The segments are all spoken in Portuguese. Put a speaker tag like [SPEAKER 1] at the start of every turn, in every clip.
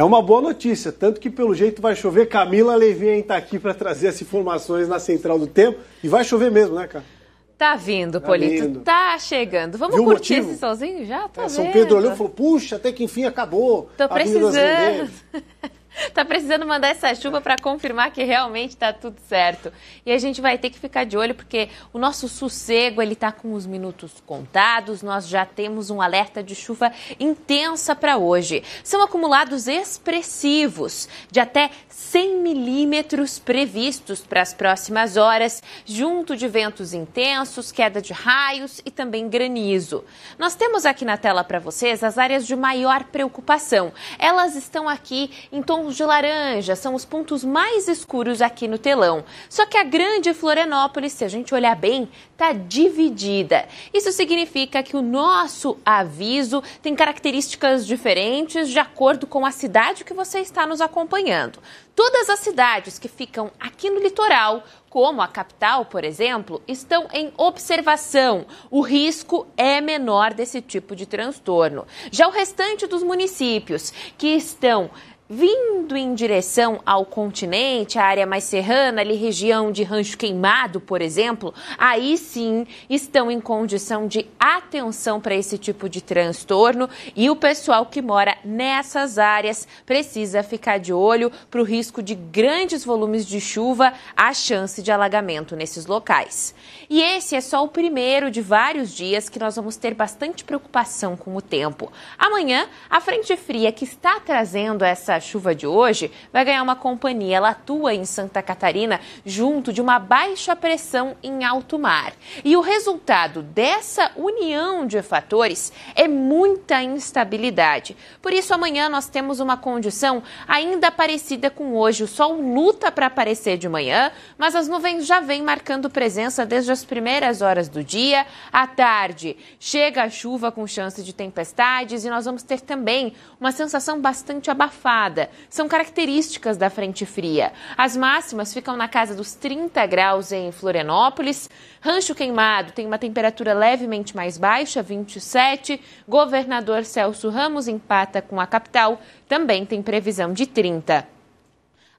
[SPEAKER 1] É uma boa notícia, tanto que pelo jeito vai chover. Camila Levinha está aqui para trazer as informações na Central do Tempo. E vai chover mesmo, né, cara? Tá vindo, tá Polito. Vindo. Tá chegando. Vamos Viu curtir esse solzinho já? Tá é, São Pedro olhou e falou: puxa, até que enfim acabou. Tô precisando. tá precisando mandar essa chuva para confirmar que realmente tá tudo certo. E a gente vai ter que ficar de olho porque o nosso sossego, ele tá com os minutos contados. Nós já temos um alerta de chuva intensa para hoje. São acumulados expressivos de até 100 milímetros previstos para as próximas horas, junto de ventos intensos, queda de raios e também granizo. Nós temos aqui na tela para vocês as áreas de maior preocupação. Elas estão aqui em tons tons de laranja são os pontos mais escuros aqui no telão. Só que a grande Florianópolis, se a gente olhar bem, está dividida. Isso significa que o nosso aviso tem características diferentes de acordo com a cidade que você está nos acompanhando. Todas as cidades que ficam aqui no litoral, como a capital, por exemplo, estão em observação. O risco é menor desse tipo de transtorno. Já o restante dos municípios que estão vindo em direção ao continente, a área mais serrana, ali região de Rancho Queimado, por exemplo, aí sim estão em condição de atenção para esse tipo de transtorno e o pessoal que mora nessas áreas precisa ficar de olho para o risco de grandes volumes de chuva, a chance de alagamento nesses locais. E esse é só o primeiro de vários dias que nós vamos ter bastante preocupação com o tempo. Amanhã, a frente fria que está trazendo essa chuva de hoje vai ganhar uma companhia. Ela atua em Santa Catarina junto de uma baixa pressão em alto mar. E o resultado dessa união de fatores é muita instabilidade. Por isso, amanhã nós temos uma condição ainda parecida com hoje. O sol luta para aparecer de manhã, mas as nuvens já vêm marcando presença desde as primeiras horas do dia. À tarde, chega a chuva com chance de tempestades e nós vamos ter também uma sensação bastante abafada gelada são características da frente fria. As máximas ficam na casa dos 30 graus em Florianópolis. Rancho Queimado tem uma temperatura levemente mais baixa, 27. Governador Celso Ramos empata com a capital, também tem previsão de 30.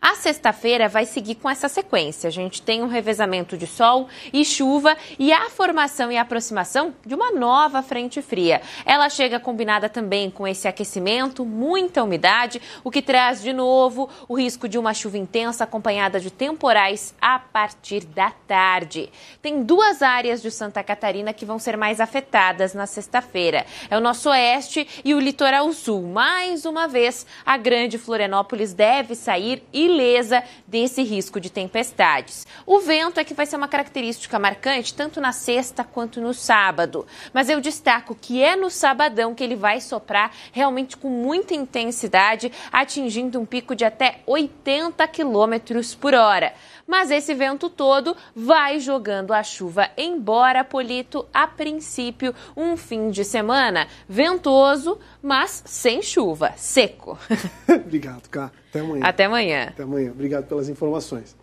[SPEAKER 1] A sexta-feira vai seguir com essa sequência. A gente tem um revezamento de sol e chuva e a formação e aproximação de uma nova frente fria. Ela chega combinada também com esse aquecimento, muita umidade, o que traz de novo o risco de uma chuva intensa acompanhada de temporais a partir da tarde. Tem duas áreas de Santa Catarina que vão ser mais afetadas na sexta-feira. É o nosso oeste e o litoral sul. Mais uma vez, a grande Florianópolis deve sair e ilesa desse risco de tempestades. O vento é que vai ser uma característica marcante tanto na sexta quanto no sábado, mas eu destaco que é no sabadão que ele vai soprar realmente com muita intensidade, atingindo um pico de até 80 km por hora. Mas esse vento todo vai jogando a chuva embora, Polito, a princípio, um fim de semana ventoso, mas sem chuva, seco. Obrigado, cara. Até amanhã. Até amanhã. Até amanhã. Obrigado pelas informações.